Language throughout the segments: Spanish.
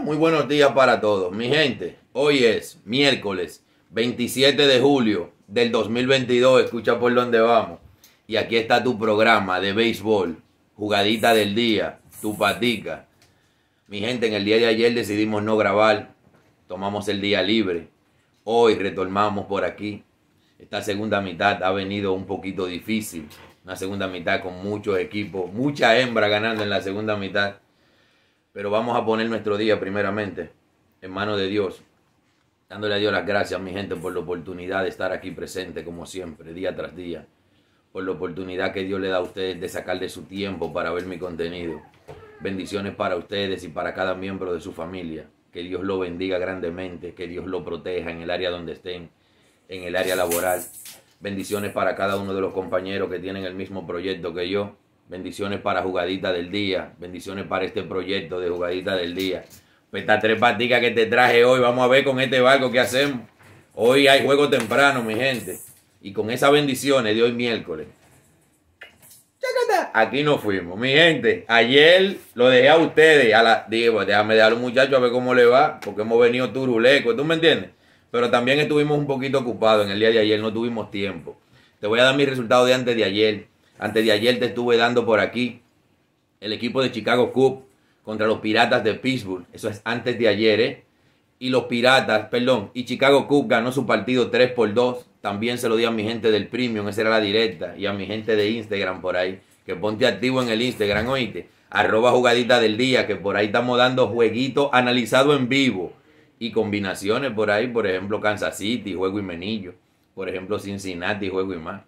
muy buenos días para todos. Mi gente, hoy es miércoles 27 de julio del 2022. Escucha por dónde vamos. Y aquí está tu programa de béisbol, jugadita del día, tu patica. Mi gente, en el día de ayer decidimos no grabar. Tomamos el día libre. Hoy retornamos por aquí. Esta segunda mitad ha venido un poquito difícil. Una segunda mitad con muchos equipos, mucha hembra ganando en la segunda mitad pero vamos a poner nuestro día primeramente en manos de Dios. Dándole a Dios las gracias, mi gente, por la oportunidad de estar aquí presente, como siempre, día tras día. Por la oportunidad que Dios le da a ustedes de sacar de su tiempo para ver mi contenido. Bendiciones para ustedes y para cada miembro de su familia. Que Dios lo bendiga grandemente, que Dios lo proteja en el área donde estén, en el área laboral. Bendiciones para cada uno de los compañeros que tienen el mismo proyecto que yo Bendiciones para Jugadita del Día. Bendiciones para este proyecto de Jugadita del Día. Pues estas tres paticas que te traje hoy. Vamos a ver con este barco qué hacemos. Hoy hay juego temprano, mi gente. Y con esas bendiciones de hoy miércoles. Aquí nos fuimos, mi gente. Ayer lo dejé a ustedes. A la, digo, pues déjame dejar a los muchachos a ver cómo le va. Porque hemos venido turuleco. ¿Tú me entiendes? Pero también estuvimos un poquito ocupados en el día de ayer. No tuvimos tiempo. Te voy a dar mis resultados de antes de ayer. Antes de ayer te estuve dando por aquí el equipo de Chicago Cup contra los Piratas de Pittsburgh. Eso es antes de ayer, ¿eh? Y los Piratas, perdón, y Chicago Cubs ganó su partido 3 por 2. También se lo di a mi gente del Premium, esa era la directa, y a mi gente de Instagram por ahí. Que ponte activo en el Instagram, oíste. Arroba jugadita del día, que por ahí estamos dando jueguito analizado en vivo. Y combinaciones por ahí, por ejemplo, Kansas City, juego y menillo. Por ejemplo, Cincinnati, juego y más.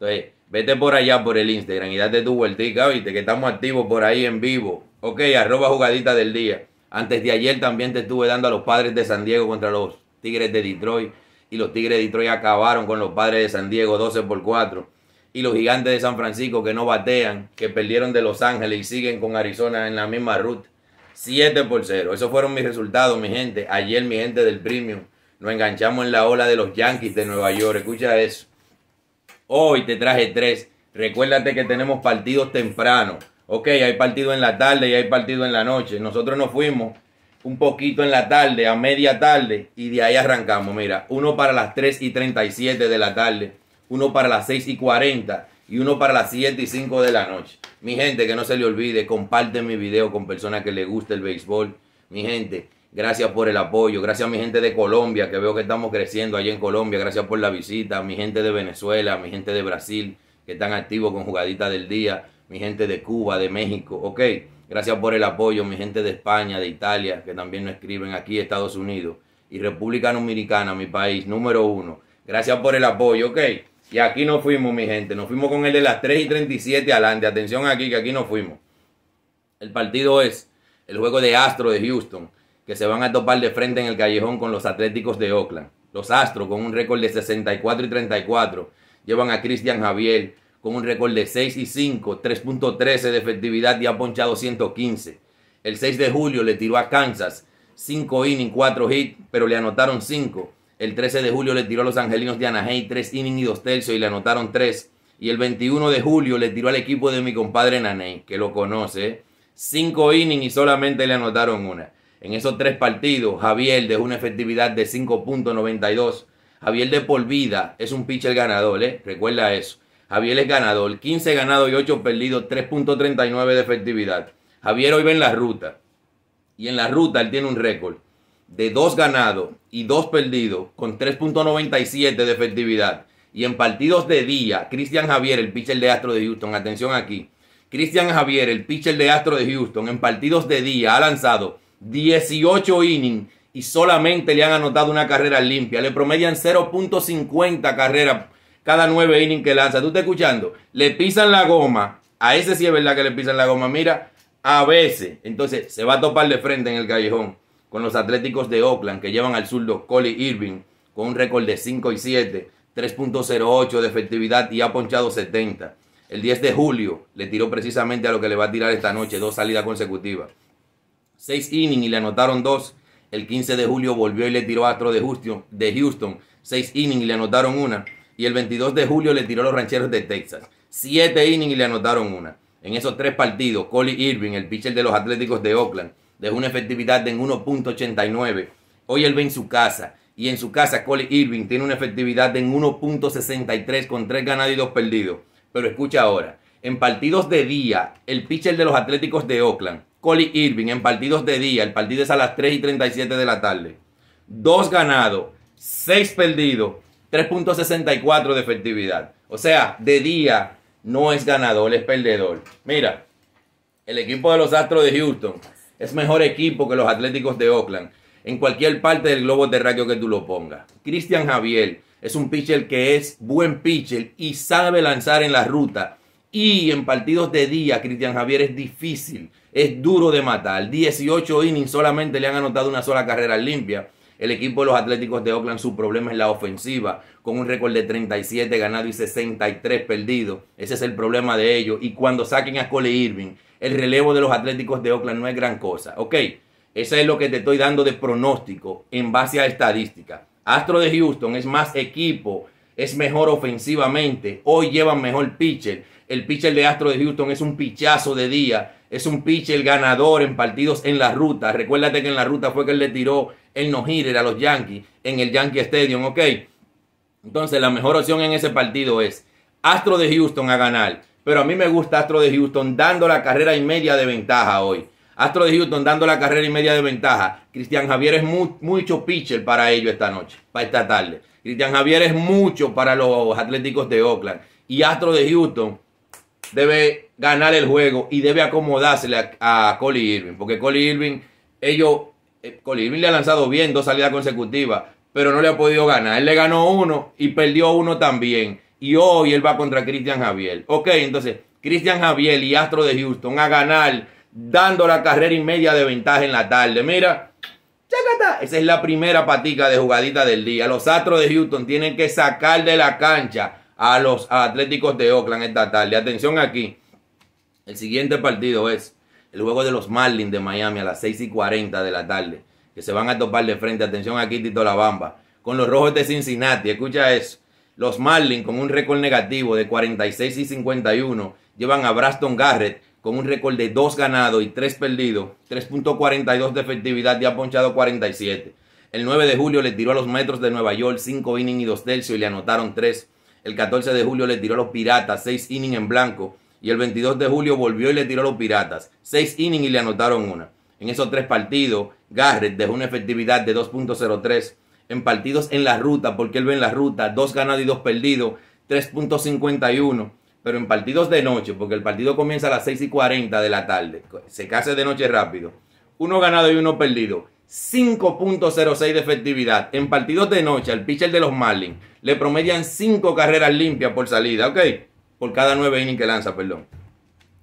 Entonces, vete por allá por el Instagram y date tu vueltica, viste, que estamos activos por ahí en vivo. Ok, arroba jugadita del día. Antes de ayer también te estuve dando a los padres de San Diego contra los Tigres de Detroit. Y los Tigres de Detroit acabaron con los padres de San Diego 12 por 4. Y los gigantes de San Francisco que no batean, que perdieron de Los Ángeles y siguen con Arizona en la misma ruta. 7 por 0. Esos fueron mis resultados, mi gente. Ayer, mi gente del premio. nos enganchamos en la ola de los Yankees de Nueva York. Escucha eso. Hoy te traje tres. Recuérdate que tenemos partidos temprano. Ok, hay partido en la tarde y hay partido en la noche. Nosotros nos fuimos un poquito en la tarde, a media tarde, y de ahí arrancamos. Mira, uno para las 3 y 37 de la tarde, uno para las 6 y 40 y uno para las 7 y 5 de la noche. Mi gente, que no se le olvide, Comparte mi video con personas que les gusta el béisbol. Mi gente, Gracias por el apoyo. Gracias a mi gente de Colombia, que veo que estamos creciendo allá en Colombia. Gracias por la visita. mi gente de Venezuela, mi gente de Brasil, que están activos con Jugadita del día. Mi gente de Cuba, de México. Ok, gracias por el apoyo. Mi gente de España, de Italia, que también nos escriben aquí, Estados Unidos. Y República Dominicana, mi país, número uno. Gracias por el apoyo, ok. Y aquí nos fuimos, mi gente. Nos fuimos con el de las 3 y 37 adelante. Atención aquí, que aquí nos fuimos. El partido es el juego de Astro de Houston que se van a topar de frente en el callejón con los Atléticos de Oakland. Los Astros con un récord de 64 y 34 llevan a Cristian Javier con un récord de 6 y 5, 3.13 de efectividad y ha ponchado 115. El 6 de julio le tiró a Kansas 5 innings, 4 hits, pero le anotaron 5. El 13 de julio le tiró a los Angelinos de Anaheim 3 innings y 2 tercios y le anotaron 3. Y el 21 de julio le tiró al equipo de mi compadre Nanei. que lo conoce, 5 ¿eh? innings y solamente le anotaron una. En esos tres partidos, Javier dejó una efectividad de 5.92. Javier de por vida es un pitcher ganador, ¿eh? Recuerda eso. Javier es ganador. 15 ganados y 8 perdidos, 3.39 de efectividad. Javier hoy va en la ruta. Y en la ruta él tiene un récord de 2 ganados y 2 perdidos con 3.97 de efectividad. Y en partidos de día, Cristian Javier, el pitcher de Astro de Houston, atención aquí. Cristian Javier, el pitcher de Astro de Houston, en partidos de día ha lanzado 18 innings y solamente le han anotado una carrera limpia. Le promedian 0.50 carreras cada 9 innings que lanza. ¿Tú estás escuchando? Le pisan la goma. A ese sí es verdad que le pisan la goma. Mira, a veces. Entonces se va a topar de frente en el callejón con los Atléticos de Oakland que llevan al los Cole Irving con un récord de 5 y 7, 3.08 de efectividad y ha ponchado 70. El 10 de julio le tiró precisamente a lo que le va a tirar esta noche, dos salidas consecutivas seis innings y le anotaron dos. El 15 de julio volvió y le tiró a Astro de Houston, de seis innings y le anotaron una. Y el 22 de julio le tiró a los rancheros de Texas. Siete innings y le anotaron una. En esos tres partidos, Coley Irving, el pitcher de los Atléticos de Oakland, dejó una efectividad de 1.89. Hoy él ve en su casa. Y en su casa, Coley Irving tiene una efectividad de 1.63 con tres ganados y dos perdidos. Pero escucha ahora. En partidos de día, el pitcher de los Atléticos de Oakland Colin Irving en partidos de día. El partido es a las 3 y 37 de la tarde. ...dos ganados, 6 perdidos, 3.64 de efectividad. O sea, de día no es ganador, es perdedor. Mira, el equipo de los Astros de Houston es mejor equipo que los Atléticos de Oakland. En cualquier parte del globo terráqueo que tú lo pongas. Cristian Javier es un pitcher que es buen pitcher y sabe lanzar en la ruta. Y en partidos de día, Cristian Javier es difícil es duro de matar. 18 innings solamente le han anotado una sola carrera limpia. El equipo de los Atléticos de Oakland, su problema es la ofensiva, con un récord de 37 ganado y 63 perdidos. Ese es el problema de ellos. Y cuando saquen a Cole Irving, el relevo de los Atléticos de Oakland no es gran cosa. Ok, eso es lo que te estoy dando de pronóstico en base a estadística. Astro de Houston es más equipo es mejor ofensivamente. Hoy llevan mejor pitcher. El pitcher de Astro de Houston es un pichazo de día. Es un pitcher ganador en partidos en la ruta. Recuérdate que en la ruta fue que le tiró el no-hitter a los Yankees en el Yankee Stadium, ¿ok? Entonces la mejor opción en ese partido es Astro de Houston a ganar. Pero a mí me gusta Astro de Houston dando la carrera y media de ventaja hoy. Astro de Houston dando la carrera y media de ventaja. Cristian Javier es mucho pitcher para ellos esta noche, para esta tarde. Cristian Javier es mucho para los Atléticos de Oakland. Y Astro de Houston debe ganar el juego y debe acomodarse a, a Irving. Porque Coley Irving, ellos, eh, Irving le ha lanzado bien dos salidas consecutivas, pero no le ha podido ganar. Él le ganó uno y perdió uno también. Y hoy él va contra Cristian Javier. Ok, entonces, Cristian Javier y Astro de Houston a ganar, dando la carrera y media de ventaja en la tarde. Mira. Esa es la primera patica de jugadita del día. Los Astros de Houston tienen que sacar de la cancha a los Atléticos de Oakland esta tarde. Atención aquí. El siguiente partido es el juego de los Marlins de Miami a las 6 y 40 de la tarde. Que se van a topar de frente. Atención aquí, Tito La Bamba. Con los Rojos de Cincinnati. Escucha eso. Los Marlins con un récord negativo de 46 y 51 llevan a Braston Garrett con un récord de 2 ganados y 3 perdidos, 3.42 de efectividad y ha ponchado 47. El 9 de julio le tiró a los Metros de Nueva York 5 innings y 2 tercios y le anotaron 3. El 14 de julio le tiró a los Piratas 6 innings en blanco y el 22 de julio volvió y le tiró a los Piratas 6 innings y le anotaron una. En esos 3 partidos, Garrett dejó una efectividad de 2.03 en partidos en la ruta, porque él ve en la ruta, 2 ganados y 2 perdidos, 3.51 pero en partidos de noche, porque el partido comienza a las 6 y 40 de la tarde, se case de noche rápido, uno ganado y uno perdido, 5.06 de efectividad. En partidos de noche, al pitcher de los Marlins le promedian 5 carreras limpias por salida, ¿ok? Por cada 9 innings que lanza, perdón.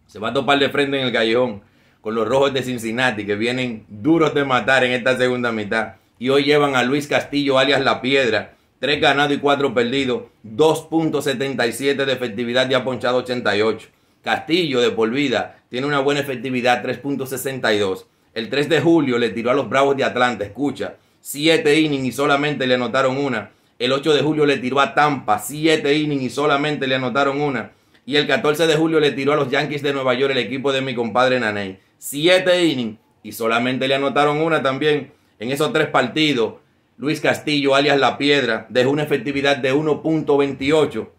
Se va a topar de frente en el callejón con los rojos de Cincinnati, que vienen duros de matar en esta segunda mitad. Y hoy llevan a Luis Castillo, alias La Piedra, 3 ganados y 4 perdidos, 2.77 de efectividad y ha ponchado 88. Castillo de por vida tiene una buena efectividad, 3.62. El 3 de julio le tiró a los Bravos de Atlanta, escucha, 7 innings y solamente le anotaron una. El 8 de julio le tiró a Tampa, 7 innings y solamente le anotaron una. Y el 14 de julio le tiró a los Yankees de Nueva York, el equipo de mi compadre Naney. 7 innings y solamente le anotaron una también en esos tres partidos. Luis Castillo, alias La Piedra, dejó una efectividad de 1.28,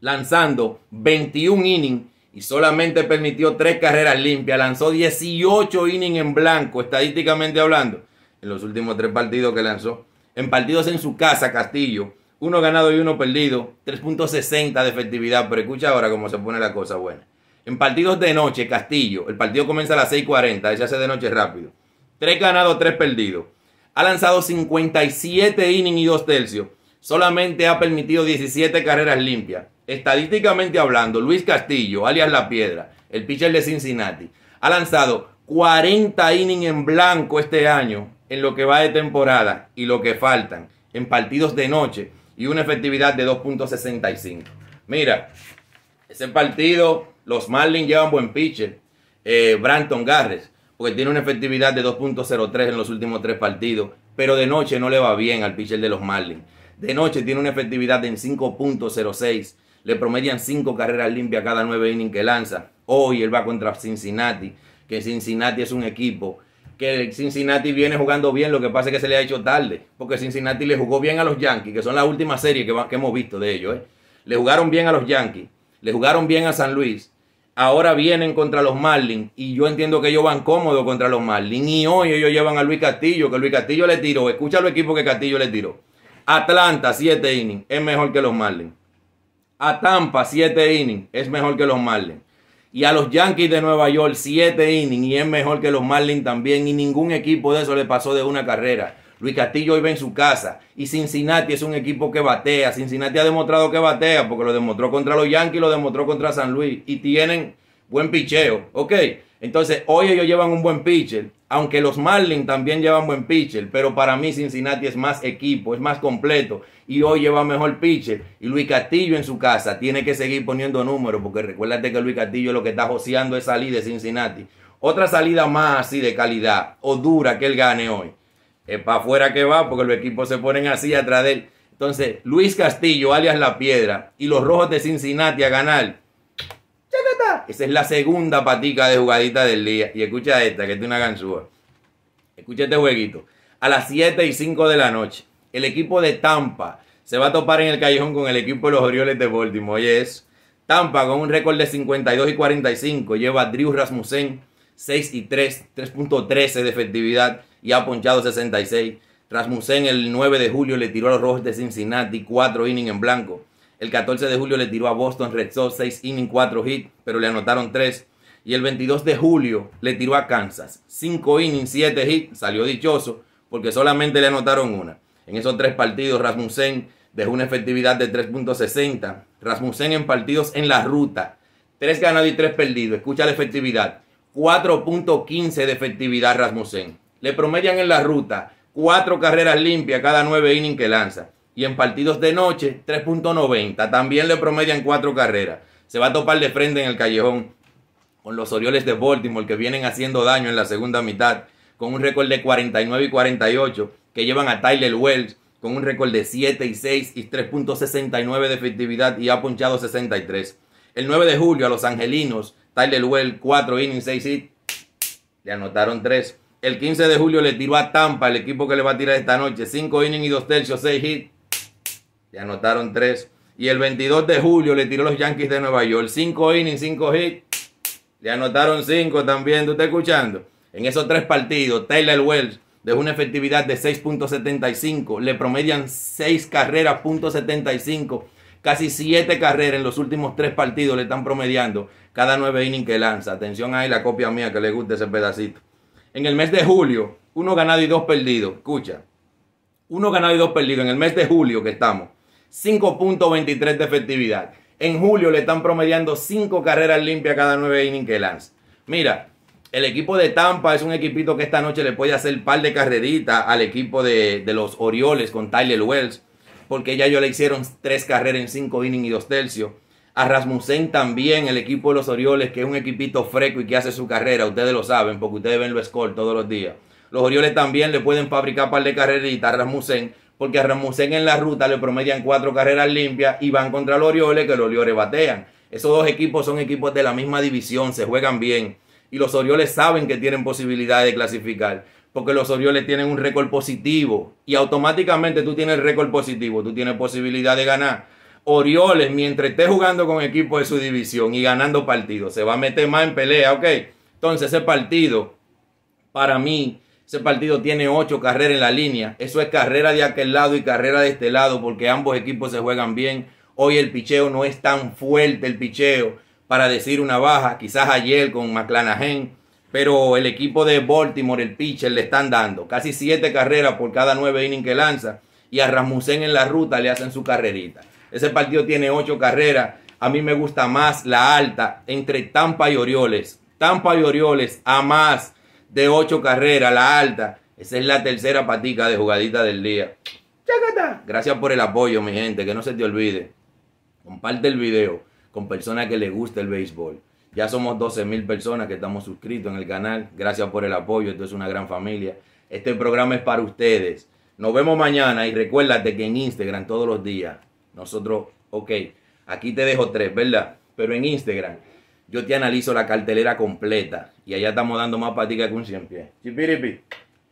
lanzando 21 innings y solamente permitió tres carreras limpias. Lanzó 18 innings en blanco, estadísticamente hablando, en los últimos tres partidos que lanzó. En partidos en su casa, Castillo, uno ganado y uno perdido, 3.60 de efectividad. Pero escucha ahora cómo se pone la cosa buena. En partidos de noche, Castillo, el partido comienza a las 6.40, se hace de noche rápido. Tres ganados, tres perdidos ha lanzado 57 innings y 2 tercios. Solamente ha permitido 17 carreras limpias. Estadísticamente hablando, Luis Castillo, alias La Piedra, el pitcher de Cincinnati, ha lanzado 40 innings en blanco este año en lo que va de temporada y lo que faltan en partidos de noche y una efectividad de 2.65. Mira, ese partido, los Marlins llevan buen pitcher, eh, Branton Garres porque tiene una efectividad de 2.03 en los últimos tres partidos, pero de noche no le va bien al pitcher de los Marlins. De noche tiene una efectividad en 5.06, le promedian 5 carreras limpias cada nueve innings que lanza. Hoy él va contra Cincinnati, que Cincinnati es un equipo que Cincinnati viene jugando bien, lo que pasa es que se le ha hecho tarde, porque Cincinnati le jugó bien a los Yankees, que son las últimas series que, hemos visto de ellos. ¿eh? Le jugaron bien a los Yankees, le jugaron bien a San Luis, ahora vienen contra los Marlins y yo entiendo que ellos van cómodos contra los Marlins y hoy ellos llevan a Luis Castillo, que Luis Castillo le tiró, escucha los equipos que Castillo le tiró. Atlanta, 7 innings, es mejor que los Marlins. A Tampa, 7 innings, es mejor que los Marlins. Y a los Yankees de Nueva York, 7 innings, y es mejor que los Marlins también. Y ningún equipo de eso le pasó de una carrera. Luis Castillo hoy va en su casa. Y Cincinnati es un equipo que batea. Cincinnati ha demostrado que batea porque lo demostró contra los Yankees, lo demostró contra San Luis. Y tienen buen picheo. Ok. Entonces, hoy ellos llevan un buen pitcher. Aunque los Marlins también llevan buen pitcher. Pero para mí Cincinnati es más equipo, es más completo. Y hoy lleva mejor pitcher. Y Luis Castillo en su casa tiene que seguir poniendo números. Porque recuérdate que Luis Castillo lo que está joseando es salir de Cincinnati. Otra salida más así de calidad o dura que él gane hoy es para afuera que va porque los equipos se ponen así atrás de él. Entonces, Luis Castillo, alias La Piedra, y los Rojos de Cincinnati a ganar. ¡Chacata! Esa es la segunda patica de jugadita del día. Y escucha esta, que es una ganzúa. Escucha este jueguito. A las 7 y 5 de la noche, el equipo de Tampa se va a topar en el callejón con el equipo de los Orioles de Baltimore. Oye, eso. Tampa con un récord de 52 y 45 lleva a Drew Rasmussen 6 y 3, 3.13 de efectividad y ha ponchado 66. Rasmussen el 9 de julio le tiró a los Rojos de Cincinnati 4 innings en blanco. El 14 de julio le tiró a Boston Red Sox 6 innings, 4 hits, pero le anotaron 3. Y el 22 de julio le tiró a Kansas 5 innings, 7 hits, salió dichoso porque solamente le anotaron una. En esos tres partidos Rasmussen dejó una efectividad de 3.60. Rasmussen en partidos en la ruta. 3 ganados y 3 perdidos. Escucha la efectividad. 4.15 de efectividad Rasmussen le promedian en la ruta cuatro carreras limpias cada nueve innings que lanza. Y en partidos de noche, 3.90. También le promedian cuatro carreras. Se va a topar de frente en el callejón con los Orioles de Baltimore que vienen haciendo daño en la segunda mitad con un récord de 49 y 48 que llevan a Tyler Wells con un récord de 7 y 6 y 3.69 de efectividad y ha ponchado 63. El 9 de julio a los Angelinos, Tyler Wells 4 innings 6 y le anotaron 3. El 15 de julio le tiró a Tampa, el equipo que le va a tirar esta noche. Cinco innings y dos tercios, seis hits. Le anotaron tres. Y el 22 de julio le tiró los Yankees de Nueva York. Cinco innings, cinco hits. Le anotaron cinco también. ¿Tú estás escuchando? En esos tres partidos, Taylor Wells dejó una efectividad de 6.75. Le promedian seis carreras, .75. Casi siete carreras en los últimos tres partidos le están promediando cada nueve innings que lanza. Atención ahí la copia mía que le guste ese pedacito en el mes de julio, uno ganado y dos perdidos. Escucha, uno ganado y dos perdidos en el mes de julio que estamos. 5.23 de efectividad. En julio le están promediando cinco carreras limpias cada 9 innings que lanza. Mira, el equipo de Tampa es un equipito que esta noche le puede hacer un par de carreritas al equipo de, de los Orioles con Tyler Wells, porque ya ellos le hicieron tres carreras en 5 innings y dos tercios a Rasmussen también, el equipo de los Orioles, que es un equipito fresco y que hace su carrera, ustedes lo saben, porque ustedes ven lo score todos los días. Los Orioles también le pueden fabricar par de carreritas a Rasmussen, porque a Rasmussen en la ruta le promedian cuatro carreras limpias y van contra los Orioles, que los Orioles batean. Esos dos equipos son equipos de la misma división, se juegan bien. Y los Orioles saben que tienen posibilidad de clasificar, porque los Orioles tienen un récord positivo. Y automáticamente tú tienes récord positivo, tú tienes posibilidad de ganar. Orioles, mientras esté jugando con equipo de su división y ganando partidos, se va a meter más en pelea, ok. Entonces ese partido, para mí, ese partido tiene ocho carreras en la línea. Eso es carrera de aquel lado y carrera de este lado, porque ambos equipos se juegan bien. Hoy el picheo no es tan fuerte el picheo para decir una baja, quizás ayer con McClanahan, pero el equipo de Baltimore, el pitcher, le están dando casi siete carreras por cada nueve innings que lanza y a Ramusén en la ruta le hacen su carrerita. Ese partido tiene ocho carreras. A mí me gusta más la alta entre Tampa y Orioles. Tampa y Orioles a más de ocho carreras, la alta. Esa es la tercera patica de jugadita del día. Gracias por el apoyo, mi gente. Que no se te olvide. Comparte el video con personas que les gusta el béisbol. Ya somos 12.000 mil personas que estamos suscritos en el canal. Gracias por el apoyo. Esto es una gran familia. Este programa es para ustedes. Nos vemos mañana y recuérdate que en Instagram todos los días nosotros, ok, aquí te dejo tres, ¿verdad? Pero en Instagram yo te analizo la cartelera completa y allá estamos dando más patica que un 100 pies. Chipiripi.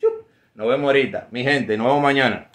Chup. Nos vemos ahorita, mi gente, nos vemos mañana.